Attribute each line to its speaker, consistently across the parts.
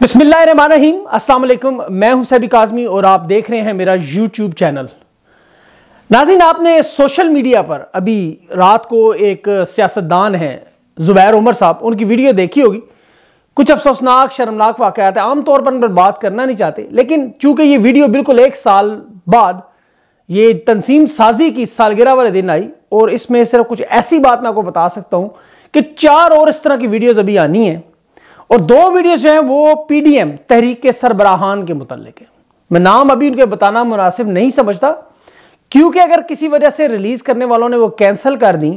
Speaker 1: बिस्मिल्लाहिर्रहमानिर्रहीम अस्सलाम वालेकुम मैं हूं सैबिक आज़मी और आप देख रहे हैं मेरा यूट्यूब चैनल नाजिन आपने सोशल मीडिया पर अभी रात को एक सियासतदान हैं ज़ुबैर उमर साहब उनकी वीडियो देखी होगी कुछ अफसोसनाक शर्मनाक वाकयात है आमतौर पर उन पर बात करना नहीं चाहते लेकिन चूंकि ये वीडियो बिल्कुल एक साल बाद ये तनसीम साजी की सालगिरह वाले दिन आई और इसमें सिर्फ कुछ ऐसी बात मैं आपको बता सकता हूँ कि चार और इस तरह की वीडियोज़ अभी आनी है और दो वीडियो जो हैं वो पीडीएम तहरीक सरबराहान के मुतलक है मैं नाम अभी उनके बताना मुनासिब नहीं समझता क्योंकि अगर किसी वजह से रिलीज करने वालों ने वो कैंसिल कर दी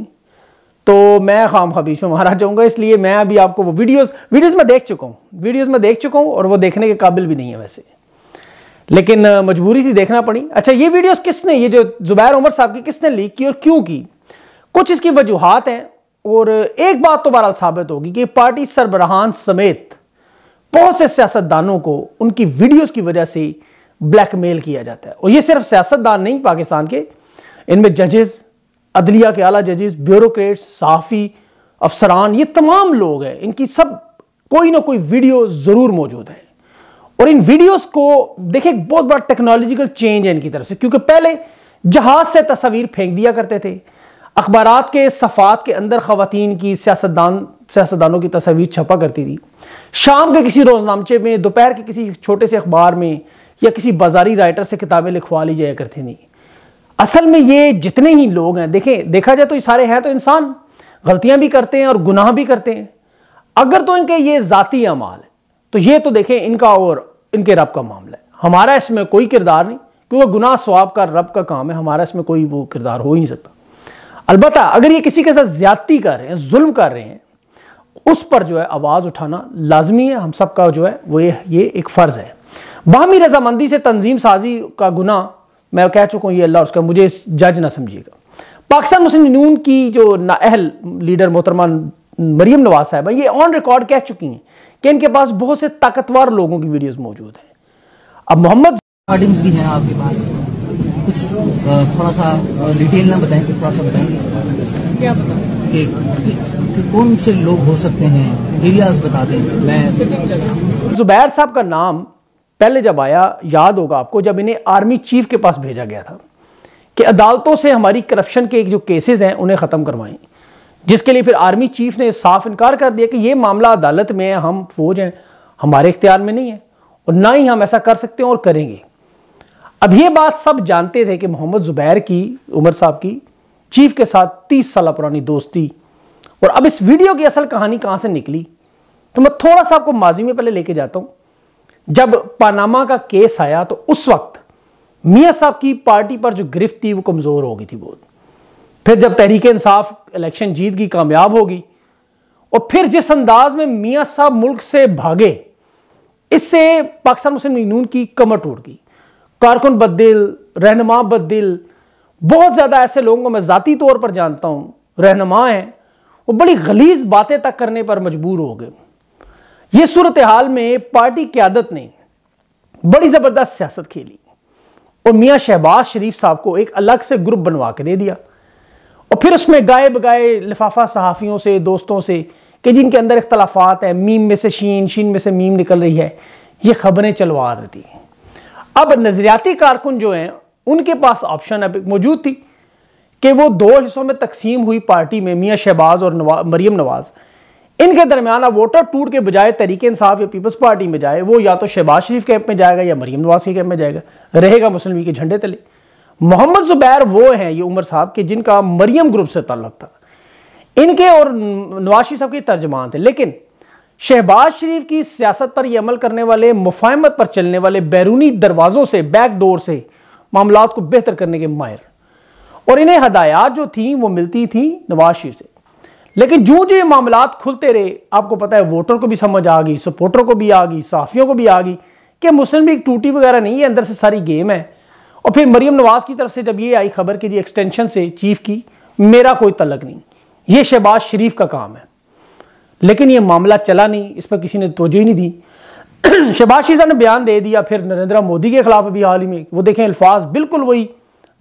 Speaker 1: तो मैं खाम खबीज में महाराज जाऊंगा इसलिए मैं अभी आपको वो वीडियोस वीडियोस में देख चुका हूँ वीडियोस में देख चुका हूँ और वो देखने के काबिल भी नहीं है वैसे लेकिन मजबूरी थी देखना पड़ी अच्छा ये वीडियोस किसने ये जो जुबैर उमर साहब की किसने लीक की और क्यों की कुछ इसकी वजूहत हैं और एक बात तो बहरहाल साबित होगी कि पार्टी सरबराहान समेत बहुत से सियासतदानों को उनकी वीडियोस की वजह से ब्लैकमेल किया जाता है और ये सिर्फ सियासतदान नहीं पाकिस्तान के इनमें जजेस अदलिया के आला जजेस ब्यूरोक्रेट्स साफी अफसरान ये तमाम लोग हैं इनकी सब कोई ना कोई वीडियो ज़रूर मौजूद है और इन वीडियोस को देखिए बहुत बड़ा टेक्नोलॉजिकल चेंज है इनकी तरफ से क्योंकि पहले जहाज से तस्वीर फेंक दिया करते थे अखबार के सफ़ात के अंदर खातन की सियासतदान सियासतदानों की तस्वीर छपा करती थी शाम के किसी रोज़नामचे में दोपहर के किसी छोटे से अखबार में या किसी बाजारी राइटर से किताबें लिखवा ली जाया करती थी असल में ये जितने ही लोग हैं देखें देखा जाए तो ये सारे हैं तो इंसान गलतियां भी करते हैं और गुनाह भी करते हैं अगर तो इनके ये जतीी अमाल तो ये तो देखें इनका और इनके रब का मामला है हमारा इसमें कोई किरदार नहीं क्योंकि गुनाह स्वाब का रब का काम है हमारा इसमें कोई वो किरदार हो ही नहीं सकता अलबत् अगर ये किसी के साथ ज्यादती कर रहे हैं जुल्म कर रहे हैं उस पर जो है आवाज़ उठाना लाजमी है हम सबका जो है वो ये ये एक फ़र्ज़ है बाहमी रजामंदी से तंजीम साजी का गुना मैं कह चुका हूं ये अल्लाह उसका मुझे जज ना समझिएगा पाकिस्तान मुस्लिम नून की जो नाअहल लीडर मोहतरमा मरियम नवाज साहब है ये ऑन रिकॉर्ड कह चुकी हैं कि इनके पास बहुत से ताकतवर लोगों की वीडियोस मौजूद हैं अब मोहम्मद भी है आपके पास कुछ थोड़ा सा डिटेल ना बताएं कि तो थोड़ा सा बताएं क्या बताएं कि, कौन से लोग हो सकते हैं एरियाज बता दें मैं जुबैर साहब का नाम पहले जब आया याद होगा आपको जब इन्हें आर्मी चीफ के पास भेजा गया था कि अदालतों से हमारी करप्शन के जो केसेस हैं उन्हें ख़त्म करवाएं जिसके लिए फिर आर्मी चीफ ने साफ इनकार कर दिया कि ये मामला अदालत में है हम फौज हैं हमारे इख्तियार में नहीं है और ना ही हम ऐसा कर सकते हैं और करेंगे अब ये बात सब जानते थे कि मोहम्मद जुबैर की उमर साहब की चीफ के साथ तीस साल पुरानी दोस्ती और अब इस वीडियो की असल कहानी कहाँ से निकली तो मैं थोड़ा सा आपको माजी में पहले लेके जाता हूं जब पानामा का केस आया तो उस वक्त मियाँ साहब की पार्टी पर जो गिरफ्त थी वो कमज़ोर हो गई थी बहुत फिर जब तहरीक इंसाफ इलेक्शन जीत गई कामयाब होगी और फिर जिस अंदाज में मियाँ साहब मुल्क से भागे इससे पाकिस्तान मुस्लिम यूनियन की कमर टूट गई कारकुन बद्दिल रहनमा बददिल बहुत ज़्यादा ऐसे लोगों को मैं ज़ाती तौर पर जानता हूँ रहनमा हैं वो बड़ी गलीज बातें तक करने पर मजबूर हो गए ये सूरत हाल में पार्टी क्यादत ने बड़ी ज़बरदस्त सियासत खेली और मियाँ शहबाज शरीफ साहब को एक अलग से ग्रुप बनवा के दे दिया और फिर उसमें गाए बगाए लिफाफा सहाफ़ियों से दोस्तों से कि जिनके अंदर इख्तलाफात हैं मीम में से शीन शीन में से मीम निकल रही है ये खबरें चलवा रही थी अब नज़रियाती कारकुन जो हैं उनके पास ऑप्शन अब मौजूद थी कि वो दो हिस्सों में तकसीम हुई पार्टी में मियाँ शहबाज और नवा, मरीम नवाज़ इनके दरमियान अब वोटर टूट के बजाय तरीके इंसाफ या पीपल्स पार्टी में जाए वो या तो शहबाज शरीफ कैंप में जाएगा या मरीम नवाज के कैंप में जाएगा रहेगा मुस्लिम लीग के झंडे तले मोहम्मद जुबैर वो हैं ये उमर साहब के जिनका मरियम ग्रुप से ताल्लुक था इनके और नवाज शरीफ साहब के तर्जमान थे लेकिन शहबाज शरीफ की सियासत पर यह अमल करने वाले मुफाहमत पर चलने वाले बैरूनी दरवाज़ों से बैकडोर से मामला को बेहतर करने के माहिर और इन्हें हदायत जो थी वो मिलती थी नवाज शरीफ से लेकिन जो जो ये मामला खुलते रहे आपको पता है वोटर को भी समझ आ गई सपोर्टर को भी आ गई साफियों को भी आ गई कि मुस्लिम लीग टूटी वगैरह नहीं है अंदर से सारी गेम है और फिर मरियम नवाज की तरफ से जब ये आई खबर कि जी एक्सटेंशन से चीफ की मेरा कोई तलक नहीं ये शहबाज शरीफ का काम है लेकिन ये मामला चला नहीं इस पर किसी ने तोजो ही नहीं दी शहबाज शीजा ने बयान दे दिया फिर नरेंद्र मोदी के खिलाफ अभी हाल ही में वो देखें अल्फाज बिल्कुल वही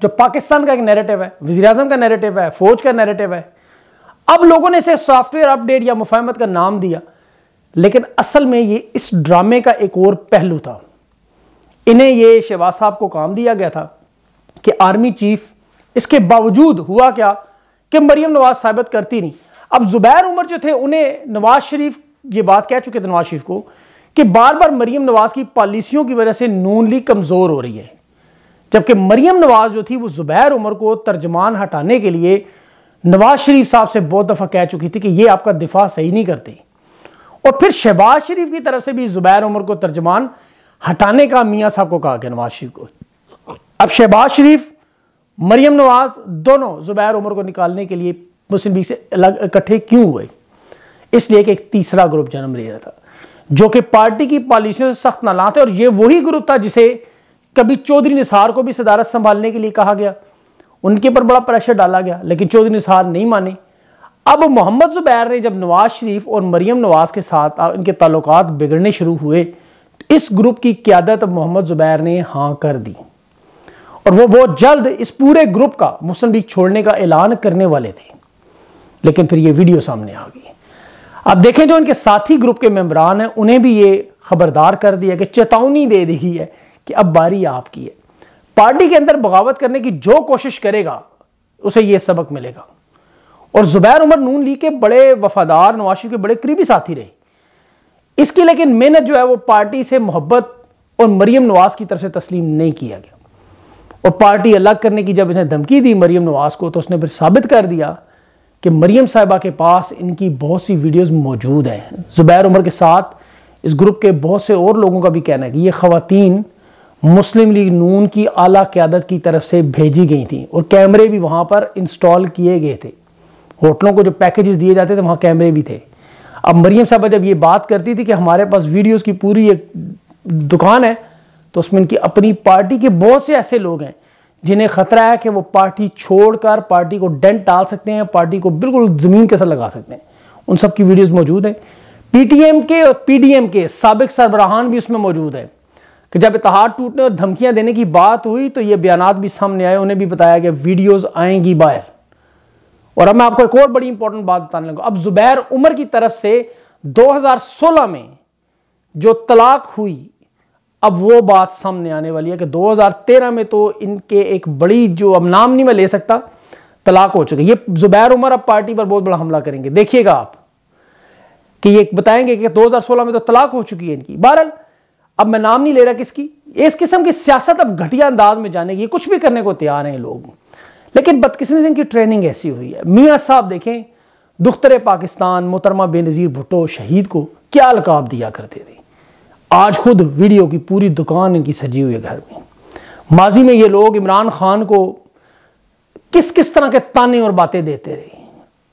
Speaker 1: जो पाकिस्तान का एक नैरेटिव है वजी अजम का नैरेटिव है फौज का नैरेटिव है अब लोगों ने इसे सॉफ्टवेयर अपडेट या मुफाहमत का नाम दिया लेकिन असल में ये इस ड्रामे का एक और पहलू था इन्हें ये शहबाज साहब को काम दिया गया था कि आर्मी चीफ इसके बावजूद हुआ क्या कि मरियम नवाज साबित करती नहीं अब जुबैर उमर जो थे उन्हें नवाज शरीफ ये बात कह चुके थे नवाज शरीफ को कि बार बार मरीम नवाज की पॉलिसियों की वजह से नून लीग कमज़ोर हो रही है जबकि मरीम नवाज जो थी वो जुबैर उमर को तर्जमान हटाने के लिए नवाज शरीफ साहब से बहुत दफ़ा कह चुकी थी कि ये आपका दिफा सही नहीं करते और फिर शहबाज शरीफ की तरफ से भी जुबैर उमर को तर्जमान हटाने का मियाँ साहब को कहा गया नवाज शरीफ को अब शहबाज शरीफ मरियम नवाज दोनों जुबैर उमर को निकालने के लिए मुस्लिम लीग से अलग इकट्ठे क्यों हुए इसलिए कि एक तीसरा ग्रुप जन्म ले रहा था जो कि पार्टी की पॉलिसियों से सख्त नाला थे और ये वही ग्रुप था जिसे कभी चौधरी निसार को भी सदारत संभालने के लिए कहा गया उनके ऊपर बड़ा प्रेशर डाला गया लेकिन चौधरी निसार नहीं माने अब मोहम्मद जुबैर ने जब नवाज शरीफ और मरियम नवाज के साथ इनके ताल्लुक बिगड़ने शुरू हुए तो इस ग्रुप की क्यादत मोहम्मद जुबैर ने हाँ कर दी और वो बहुत जल्द इस पूरे ग्रुप का मुस्लिम लीग छोड़ने का ऐलान करने वाले थे लेकिन फिर ये वीडियो सामने आ गई अब देखें जो इनके साथी ग्रुप के मेम्बरान हैं उन्हें भी ये खबरदार कर दिया कि चेतावनी दे दी है कि अब बारी आपकी है पार्टी के अंदर बगावत करने की जो कोशिश करेगा उसे यह सबक मिलेगा और जुबैर उमर नून ली के बड़े वफादार नवाशी के बड़े करीबी साथी रहे इसकी लेकिन मेहनत जो है वो पार्टी से मोहब्बत और मरियम नवाज की तरफ से तस्लीम नहीं किया गया और पार्टी अलग करने की जब इसने धमकी दी मरियम नवाज को तो उसने फिर साबित कर दिया कि मरीम साहिबा के पास इनकी बहुत सी वीडियोस मौजूद हैं ज़ुबैर उमर के साथ इस ग्रुप के बहुत से और लोगों का भी कहना है कि ये ख़वातीन मुस्लिम लीग नून की आला क्यादत की तरफ से भेजी गई थी और कैमरे भी वहाँ पर इंस्टॉल किए गए थे होटलों को जो पैकेजेस दिए जाते थे वहाँ कैमरे भी थे अब मरीम साहबा जब ये बात करती थी कि हमारे पास वीडियोज़ की पूरी एक दुकान है तो उसमें इनकी अपनी पार्टी के बहुत से ऐसे लोग हैं जिन्हें खतरा है कि वो पार्टी छोड़कर पार्टी को डेंट डाल सकते हैं पार्टी को बिल्कुल ज़मीन के साथ लगा सकते हैं उन सब की वीडियोज़ मौजूद हैं पीटीएम के और पीडीएम के सबक सरबराहान भी उसमें मौजूद है कि जब इतिहाद टूटने और धमकियां देने की बात हुई तो ये बयान भी सामने आए उन्हें भी बताया गया वीडियोज़ आएंगी बाहर और अब मैं आपको एक और बड़ी इंपॉर्टेंट बात बताने लगा अब जुबैर उमर की तरफ से दो में जो तलाक हुई अब वो बात सामने आने वाली है कि 2013 में तो इनके एक बड़ी जो अब नाम नहीं मैं ले सकता तलाक हो चुके ये जुबैर उमर अब पार्टी पर बहुत बड़ा हमला करेंगे देखिएगा आप कि ये बताएंगे कि 2016 में तो तलाक हो चुकी है इनकी बहरल अब मैं नाम नहीं ले रहा किसकी इस किस्म की सियासत अब घटिया अंदाज में जाने की कुछ भी करने को तैयार हैं लोग लेकिन बदकिस्मती इनकी ट्रेनिंग ऐसी हुई है मियाँ साहब देखें दुख्तर पाकिस्तान मुतरमा बेनज़ीर भुट्टो शहीद को क्या अलकाब दिया करते थे आज खुद वीडियो की पूरी दुकान इनकी सजी हुई है घर में माजी में ये लोग इमरान खान को किस किस तरह के ताने और बातें देते रहे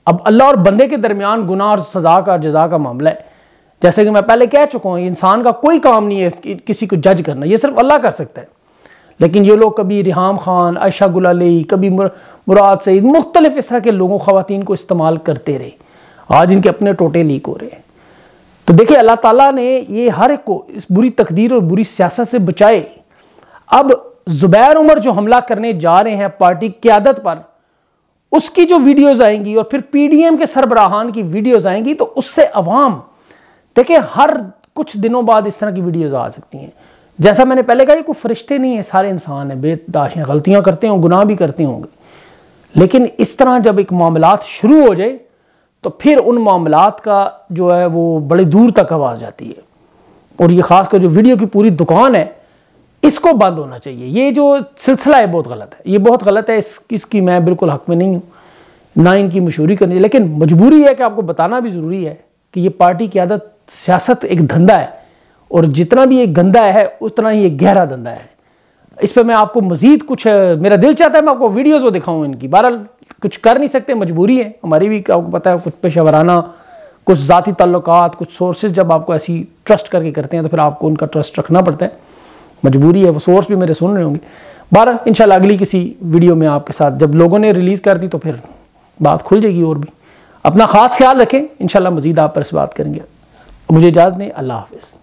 Speaker 1: अब अल्लाह और बंदे के दरमियान गुना और सजा का जजा का मामला है जैसे कि मैं पहले कह चुका हूँ इंसान का कोई काम नहीं है कि किसी को जज करना ये सिर्फ अल्लाह कर सकता है लेकिन ये लोग कभी रिहाम खान आयशा गुलाई कभी मुर, मुराद सईद मुख्तलिफ इस तरह के लोगों खातन को इस्तेमाल करते रहे आज इनके अपने टोटे लीक हो रहे हैं तो देखिए अल्लाह ताला ने ये हर एक को इस बुरी तकदीर और बुरी सियासत से बचाए अब जुबैर उमर जो हमला करने जा रहे हैं पार्टी क्यादत पर उसकी जो वीडियोज़ आएंगी और फिर पीडीएम के सरबराहान की वीडियोज़ आएंगी तो उससे अवाम देखिए हर कुछ दिनों बाद इस तरह की वीडियोज़ आ सकती हैं जैसा मैंने पहले कहा ये कोई फरिश्ते नहीं है सारे इंसान हैं बेदाश हैं गलतियां करते हों गुनाह भी करते होंगे लेकिन इस तरह जब एक मामला शुरू हो जाए तो फिर उन मामला का जो है वो बड़ी दूर तक आवाज़ जाती है और ये ख़ासकर जो वीडियो की पूरी दुकान है इसको बंद होना चाहिए ये जो सिलसिला है बहुत गलत है ये बहुत गलत है इस इसकी मैं बिल्कुल हक में नहीं हूँ ना इनकी मशहूरी करनी लेकिन मजबूरी है कि आपको बताना भी ज़रूरी है कि ये पार्टी की आदत सियासत एक धंधा है और जितना भी ये गंदा है उतना ही एक गहरा धंधा है इस पर मैं आपको मज़ीद कुछ मेरा दिल चाहता है मैं आपको वीडियोज़ दिखाऊँ इनकी बहरहाल कुछ कर नहीं सकते मजबूरी है हमारी भी आपको पता है कुछ पेशा कुछ ज़ाती तल्लक कुछ सोर्सेज जब आपको ऐसी ट्रस्ट करके करते हैं तो फिर आपको उनका ट्रस्ट रखना पड़ता है मजबूरी है वो सोर्स भी मेरे सुन रहे होंगे बारह इन अगली किसी वीडियो में आपके साथ जब लोगों ने रिलीज़ कर दी तो फिर बात खुल जाएगी और भी अपना ख़ास ख्याल रखें इंशाल्लाह मज़ीद आप पर इस बात करेंगे मुझे इजाज़ दें अल्लाह हाफिज़